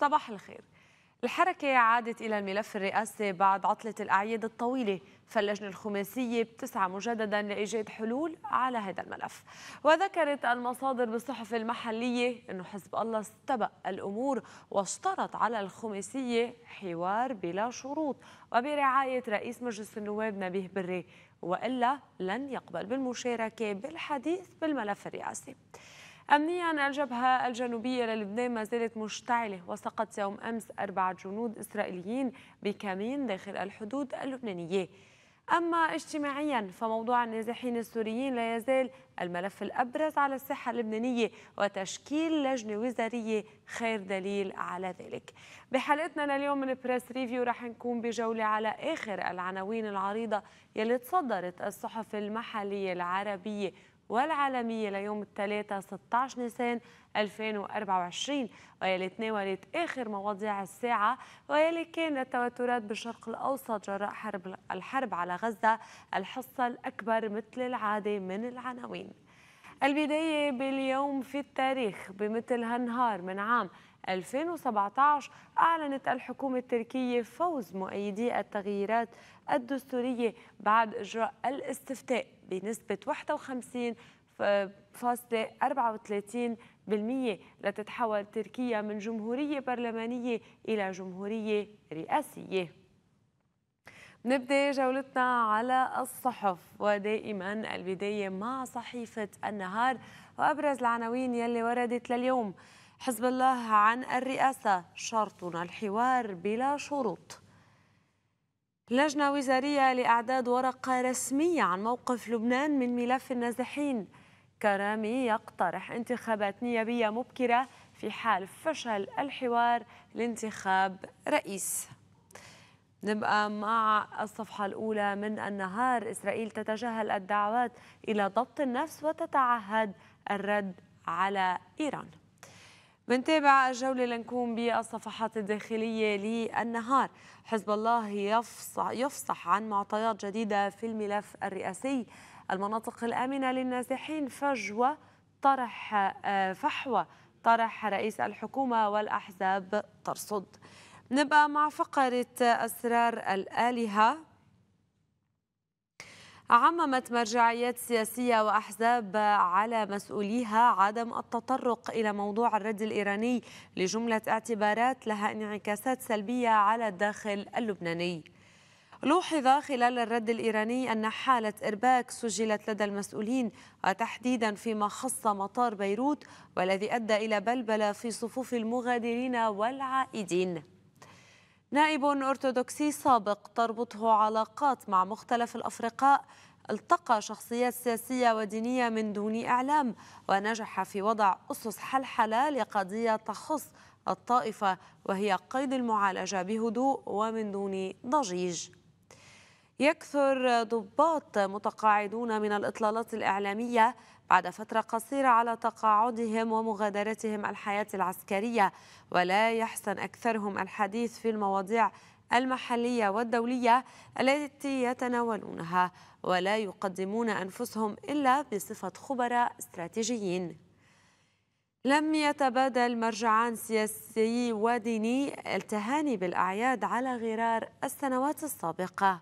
صباح الخير الحركة عادت إلى الملف الرئاسي بعد عطلة الأعياد الطويلة فاللجنة الخماسية بتسعى مجددا لإيجاد حلول على هذا الملف وذكرت المصادر بالصحف المحلية أنه حزب الله استبق الأمور واشترط على الخماسية حوار بلا شروط وبرعاية رئيس مجلس النواب نبيه بري وإلا لن يقبل بالمشاركة بالحديث بالملف الرئاسي أمنيا الجبهة الجنوبية للبنان ما زالت مشتعلة وسقط يوم أمس أربعة جنود إسرائيليين بكمين داخل الحدود اللبنانية أما اجتماعيا فموضوع النازحين السوريين لا يزال الملف الأبرز على الساحة اللبنانية وتشكيل لجنة وزارية خير دليل على ذلك بحلقتنا لليوم من بريس ريفيو رح نكون بجولة على آخر العناوين العريضة يلي تصدرت الصحف المحلية العربية والعالمية ليوم الثلاثاء 16 نيسان 2024 ويلي تناولت آخر مواضيع الساعة ويلي كان التوترات بالشرق الأوسط جراء حرب الحرب على غزة الحصة الأكبر مثل العادة من العناوين البداية باليوم في التاريخ بمثل هالنهار من عام 2017 أعلنت الحكومة التركية فوز مؤيدي التغييرات الدستورية بعد إجراء الاستفتاء بنسبة 51 فاصلة 34 بالمية لتتحول تركيا من جمهورية برلمانية إلى جمهورية رئاسية نبدأ جولتنا على الصحف ودائما البداية مع صحيفة النهار وأبرز العناوين يلي وردت لليوم حزب الله عن الرئاسة شرطنا الحوار بلا شروط لجنة وزارية لإعداد ورقة رسمية عن موقف لبنان من ملف النازحين كرامي يقترح انتخابات نيابية مبكرة في حال فشل الحوار لانتخاب رئيس نبقى مع الصفحة الأولى من النهار إسرائيل تتجاهل الدعوات إلى ضبط النفس وتتعهد الرد على إيران منتابع الجولة لنكون بالصفحات الداخلية للنهار حزب الله يفصح, يفصح عن معطيات جديدة في الملف الرئاسي المناطق الآمنة للنازحين فجوة طرح آه، فحوى طرح رئيس الحكومة والأحزاب ترصد نبقى مع فقرة أسرار الآلهة عممت مرجعيات سياسية وأحزاب على مسؤوليها عدم التطرق إلى موضوع الرد الإيراني لجملة اعتبارات لها انعكاسات سلبية على الداخل اللبناني لوحظ خلال الرد الإيراني أن حالة إرباك سجلت لدى المسؤولين وتحديدا فيما خص مطار بيروت والذي أدى إلى بلبلة في صفوف المغادرين والعائدين نائب أرثوذكسي سابق تربطه علاقات مع مختلف الأفرقاء التقى شخصيات سياسية ودينية من دون إعلام ونجح في وضع أسس حلحلة لقضية تخص الطائفة وهي قيد المعالجة بهدوء ومن دون ضجيج يكثر ضباط متقاعدون من الإطلالات الإعلامية بعد فترة قصيرة على تقاعدهم ومغادرتهم الحياة العسكرية ولا يحسن أكثرهم الحديث في المواضيع المحلية والدولية التي يتناولونها ولا يقدمون أنفسهم إلا بصفة خبراء استراتيجيين لم يتبادل مرجعان سياسي وديني التهاني بالأعياد على غرار السنوات السابقة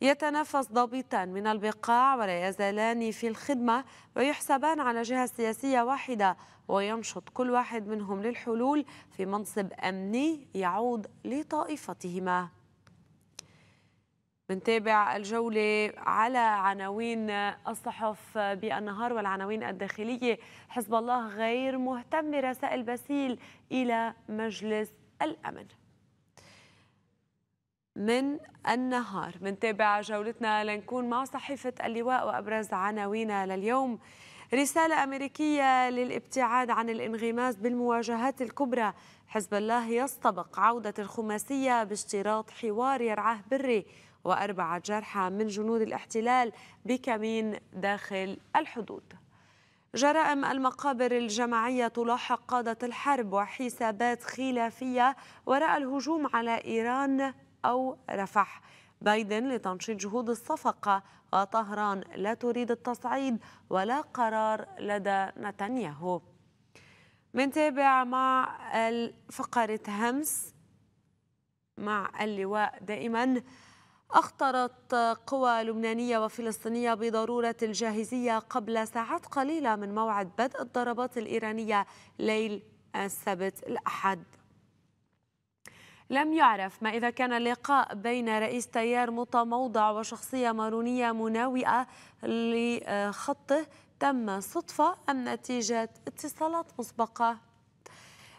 يتنفس ضابطان من البقاع ولا يزالان في الخدمة ويحسبان على جهة سياسية واحدة وينشط كل واحد منهم للحلول في منصب أمني يعود لطائفتهما بنتابع الجولة على عناوين الصحف بالنهار والعناوين الداخلية حزب الله غير مهتم برسائل باسيل إلى مجلس الأمن من النهار منتابع جولتنا لنكون مع صحيفة اللواء وأبرز عناوينها لليوم رسالة أمريكية للابتعاد عن الانغماس بالمواجهات الكبرى حزب الله يستبق عودة الخماسية باشتراط حوار يرعاه بري وأربعة جرحى من جنود الاحتلال بكمين داخل الحدود جرائم المقابر الجماعية تلاحق قادة الحرب وحسابات خلافية وراء الهجوم على إيران أو رفح بايدن لتنشيط جهود الصفقة وطهران لا تريد التصعيد ولا قرار لدى نتنياهو منتابع مع فقرة همس مع اللواء دائما أخطرت قوى لبنانية وفلسطينية بضرورة الجاهزية قبل ساعات قليلة من موعد بدء الضربات الإيرانية ليل السبت الأحد لم يعرف ما إذا كان لقاء بين رئيس تيار متموضع وشخصية مارونية مناوئة لخطه تم صدفة أم نتيجة اتصالات مسبقة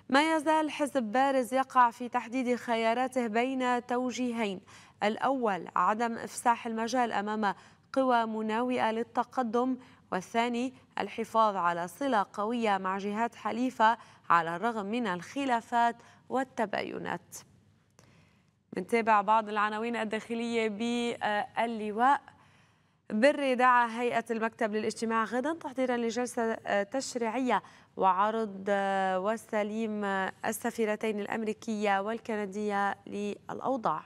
ما يزال حزب بارز يقع في تحديد خياراته بين توجيهين الأول عدم إفساح المجال أمام قوى مناوئة للتقدم والثاني الحفاظ على صلة قوية مع جهات حليفة على الرغم من الخلافات والتباينات نتابع بعض العناوين الداخلية باللواء بري دعا هيئة المكتب للاجتماع غدا تحضيرا لجلسة آه، تشريعية وعرض آه، وسليم آه، السفيرتين الأمريكية والكندية للأوضاع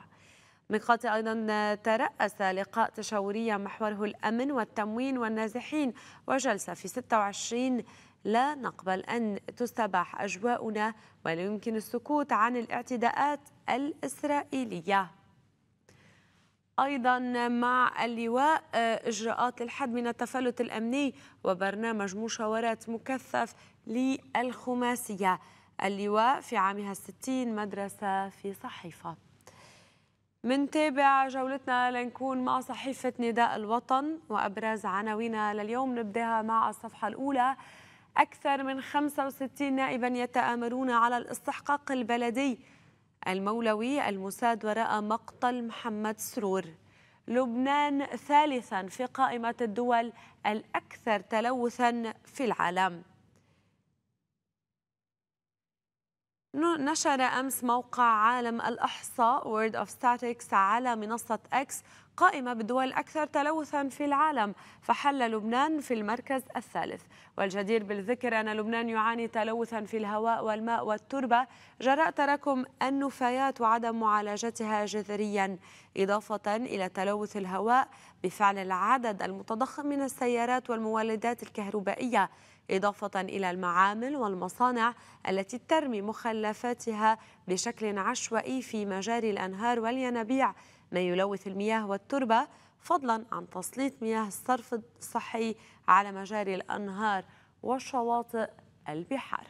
ميقاتي أيضا ترأس لقاء تشاوري محوره الأمن والتموين والنازحين وجلسة في 26 لا نقبل أن تستباح أجواؤنا ولا يمكن السكوت عن الاعتداءات الإسرائيلية أيضا مع اللواء آه، إجراءات للحد من التفلت الأمني وبرنامج مشاورات مكثف للخماسية اللواء في عامها الستين مدرسة في صحيفة منتابع جولتنا لنكون مع صحيفة نداء الوطن وأبرز عناوينها لليوم نبداها مع الصفحة الأولى أكثر من 65 نائبا يتآمرون على الاستحقاق البلدي المولوي المساد وراء مقتل محمد سرور لبنان ثالثا في قائمة الدول الأكثر تلوثا في العالم نشر أمس موقع عالم الإحصاء World of Statics على منصة أكس قائمة بالدول الأكثر تلوثا في العالم فحل لبنان في المركز الثالث والجدير بالذكر أن لبنان يعاني تلوثا في الهواء والماء والتربة جراء تراكم النفايات وعدم معالجتها جذريا إضافة إلى تلوث الهواء بفعل العدد المتضخم من السيارات والمولدات الكهربائية إضافة إلى المعامل والمصانع التي ترمي مخلفاتها بشكل عشوائي في مجاري الأنهار والينابيع ما يلوث المياه والتربة فضلا عن تسليط مياه الصرف الصحي على مجاري الأنهار وشواطئ البحار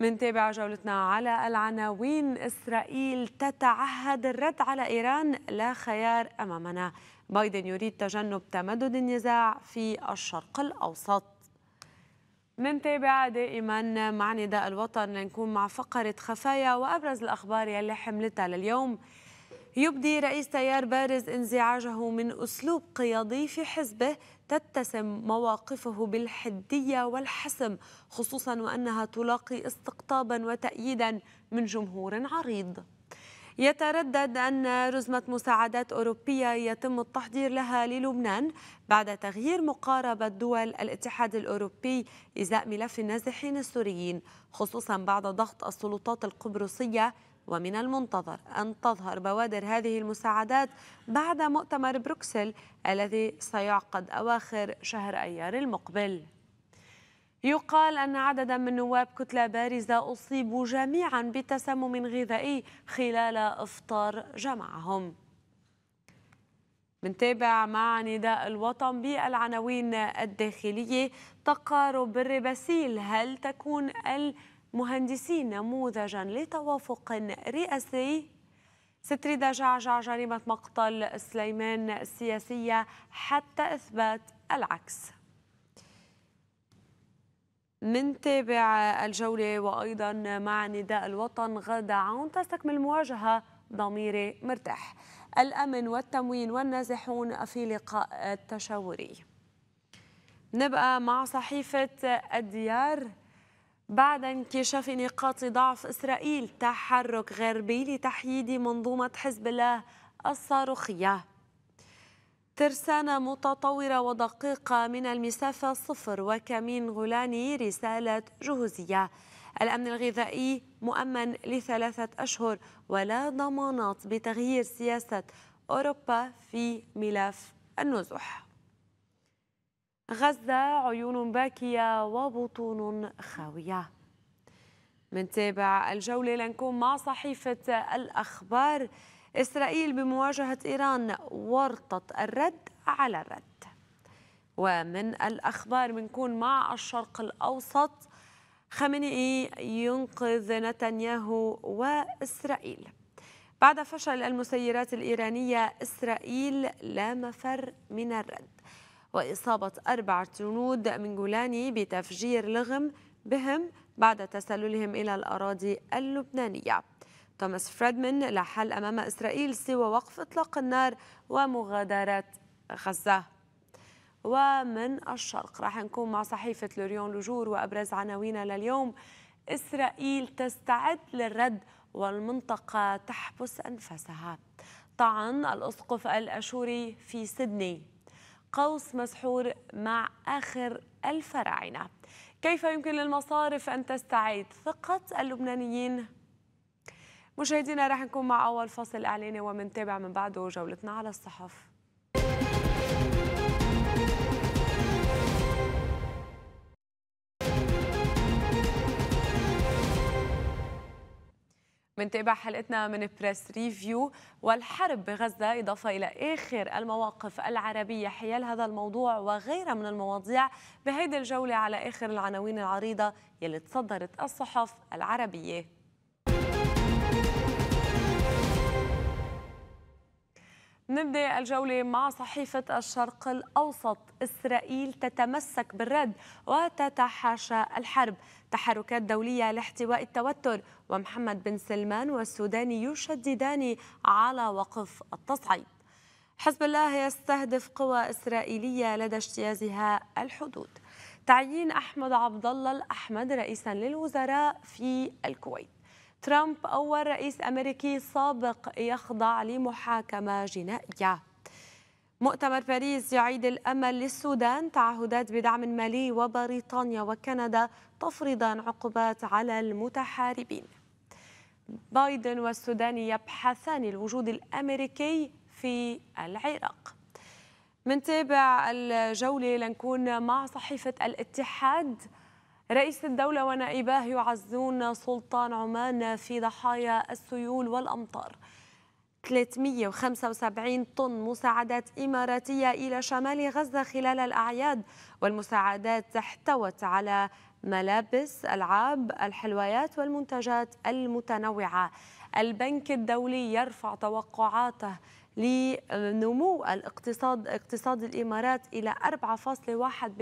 منتابع جولتنا على العناوين إسرائيل تتعهد الرد على إيران لا خيار أمامنا بايدن يريد تجنب تمدد النزاع في الشرق الأوسط منتابع دائما مع نداء الوطن لنكون مع فقرة خفايا وأبرز الأخبار يلي حملتها لليوم يبدي رئيس تيار بارز انزعاجه من أسلوب قيادي في حزبه تتسم مواقفه بالحدية والحسم خصوصا وأنها تلاقي استقطابا وتأييدا من جمهور عريض يتردد أن رزمة مساعدات أوروبية يتم التحضير لها للبنان بعد تغيير مقاربة دول الاتحاد الأوروبي إزاء ملف النازحين السوريين خصوصا بعد ضغط السلطات القبرصية ومن المنتظر أن تظهر بوادر هذه المساعدات بعد مؤتمر بروكسل الذي سيعقد أواخر شهر أيار المقبل يقال أن عددا من نواب كتلة بارزة أصيبوا جميعا بتسمم غذائي خلال إفطار جمعهم بنتابع مع نداء الوطن بالعناوين الداخلية تقارب الرباسيل هل تكون ال مهندسين نموذجا لتوافق رئاسي ست رضا جعجع جريمة مقتل سليمان السياسية حتى إثبات العكس منتابع الجولة وأيضا مع نداء الوطن غدا عون تستكمل مواجهة ضميري مرتاح الأمن والتموين والنازحون في لقاء التشاوري نبقى مع صحيفة الديار بعد انكشاف نقاط ضعف إسرائيل تحرك غربي لتحييد منظومة حزب الله الصاروخية ترسانة متطورة ودقيقة من المسافة صفر وكمين غولاني رسالة جهوزية الأمن الغذائي مؤمن لثلاثة أشهر ولا ضمانات بتغيير سياسة أوروبا في ملف النزوح غزة عيون باكية وبطون خاوية منتابع الجولة لنكون مع صحيفة الأخبار إسرائيل بمواجهة إيران ورطة الرد على الرد ومن الأخبار منكون مع الشرق الأوسط خامنئي ينقذ نتنياهو وإسرائيل بعد فشل المسيرات الإيرانية إسرائيل لا مفر من الرد وإصابة أربعة جنود من جولاني بتفجير لغم بهم بعد تسللهم إلى الأراضي اللبنانية توماس فريدمان لا حل أمام إسرائيل سوى وقف إطلاق النار ومغادرة غزة ومن الشرق راح نكون مع صحيفة لوريون لجور وأبرز عناوينها لليوم إسرائيل تستعد للرد والمنطقة تحبس أنفسها طعن الأسقف الأشوري في سيدني قوس مسحور مع آخر الفراعنة كيف يمكن للمصارف أن تستعيد ثقة اللبنانيين؟ مشاهدينا راح نكون مع أول فصل إعلاني ومنتابع من بعده جولتنا على الصحف منتابع حلقتنا من بريس ريفيو والحرب بغزة إضافة إلى آخر المواقف العربية حيال هذا الموضوع وغيرها من المواضيع بهيدي الجولة على آخر العناوين العريضة يلي تصدرت الصحف العربية نبدأ الجولة مع صحيفة الشرق الأوسط إسرائيل تتمسك بالرد وتتحاشى الحرب تحركات دولية لاحتواء التوتر ومحمد بن سلمان والسوداني يشددان على وقف التصعيد حزب الله يستهدف قوى إسرائيلية لدى اجتيازها الحدود تعيين أحمد عبد الله الأحمد رئيسا للوزراء في الكويت ترامب أول رئيس أمريكي سابق يخضع لمحاكمة جنائية مؤتمر باريس يعيد الأمل للسودان تعهدات بدعم مالي وبريطانيا وكندا تفرضان عقوبات على المتحاربين بايدن والسودان يبحثان الوجود الأمريكي في العراق منتابع الجولة لنكون مع صحيفة الاتحاد رئيس الدولة ونائباه يعزون سلطان عمان في ضحايا السيول والأمطار 375 طن مساعدات إماراتية إلى شمال غزة خلال الأعياد والمساعدات احتوت على ملابس العاب الحلويات والمنتجات المتنوعه البنك الدولي يرفع توقعاته لنمو الاقتصاد اقتصاد الامارات الى 4.1%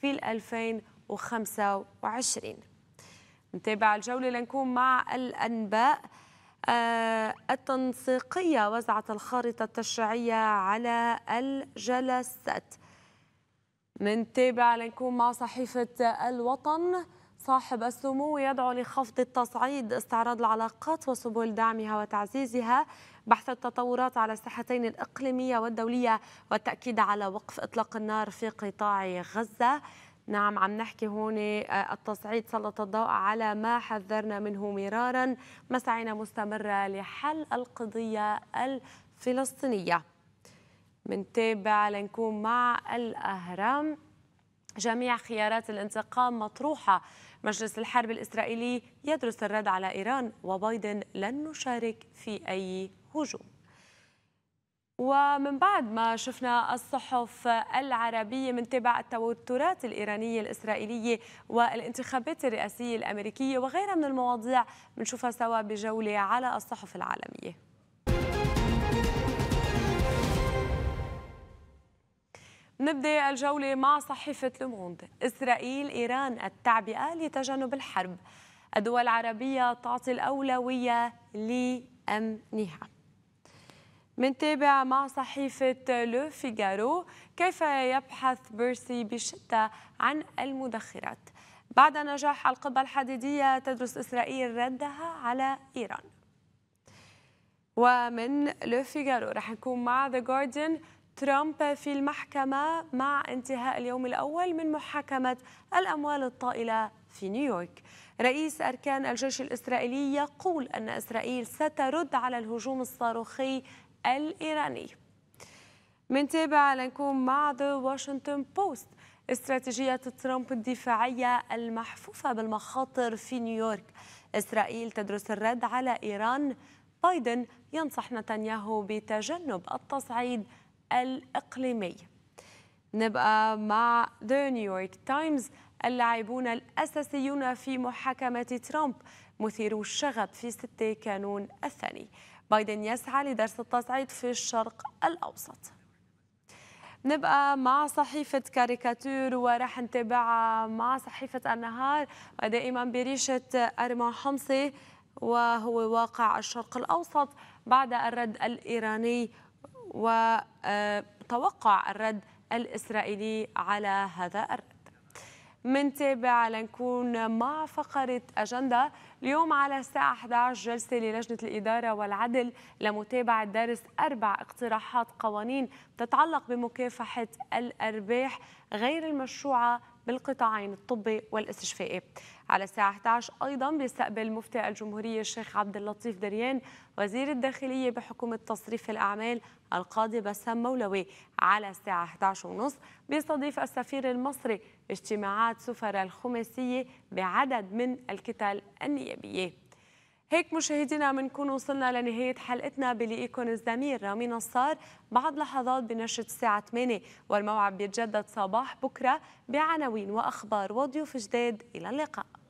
في 2020 25 نتابع الجولة لنكون مع الأنباء آه، التنسيقية وزعت الخارطة التشريعية على الجلسات منتابع لنكون مع صحيفة الوطن صاحب السمو يدعو لخفض التصعيد استعراض العلاقات وسبل دعمها وتعزيزها بحث التطورات على الساحتين الإقليمية والدولية والتأكيد على وقف إطلاق النار في قطاع غزة نعم عم نحكي هون آه، التصعيد سلط الضوء على ما حذرنا منه مرارا مساعينا مستمرة لحل القضية الفلسطينية منتابع لنكون مع الأهرام جميع خيارات الانتقام مطروحة مجلس الحرب الإسرائيلي يدرس الرد على إيران وبايدن لن نشارك في أي هجوم ومن بعد ما شفنا الصحف العربية من تبع التوترات الإيرانية الإسرائيلية والانتخابات الرئاسية الأمريكية وغيرها من المواضيع بنشوفها سوا بجولة على الصحف العالمية نبدأ الجولة مع صحيفة لوموند إسرائيل إيران التعبئة لتجنب الحرب الدول العربية تعطي الأولوية لأمنها منتابع مع صحيفة لو فيجارو كيف يبحث بيرسي بشدة عن المدخرات بعد نجاح القبة الحديدية تدرس إسرائيل ردها على إيران ومن لو فيجارو رح نكون مع ذا جارديان ترامب في المحكمة مع انتهاء اليوم الأول من محاكمة الأموال الطائلة في نيويورك رئيس أركان الجيش الإسرائيلي يقول أن إسرائيل سترد على الهجوم الصاروخي الإيراني منتابع لنكون مع ذا واشنطن بوست استراتيجية ترامب الدفاعية المحفوفة بالمخاطر في نيويورك إسرائيل تدرس الرد على إيران بايدن ينصح نتنياهو بتجنب التصعيد الإقليمي نبقى مع ذا نيويورك تايمز اللاعبون الأساسيون في محاكمة ترامب مثيرو الشغب في 6 كانون الثاني بايدن يسعى لدرس التصعيد في الشرق الأوسط نبقى مع صحيفة كاريكاتور وراح نتابعها مع صحيفة النهار دائما بريشة أرما حمصي وهو واقع الشرق الأوسط بعد الرد الإيراني وتوقع الرد الإسرائيلي على هذا الرد منتابع لنكون مع فقرة أجندة اليوم على الساعة 11 جلسة للجنة الإدارة والعدل لمتابعة درس أربع اقتراحات قوانين تتعلق بمكافحة الأرباح غير المشروعة بالقطاعين الطبي والاستشفائي على الساعة 11 أيضا بيستقبل مفتي الجمهورية الشيخ عبد اللطيف دريان وزير الداخلية بحكومة تصريف الأعمال القاضي بسام مولوي على الساعة 11 ونص بيستضيف السفير المصري اجتماعات سفر الخماسية بعدد من الكتل النيابية هيك مشاهدينا بنكون وصلنا لنهاية حلقتنا بلقيكم الزميل رامي نصار بعد لحظات بنشرة الساعة 8 والموعد بيتجدد صباح بكرة بعناوين وأخبار وضيوف جداد إلى اللقاء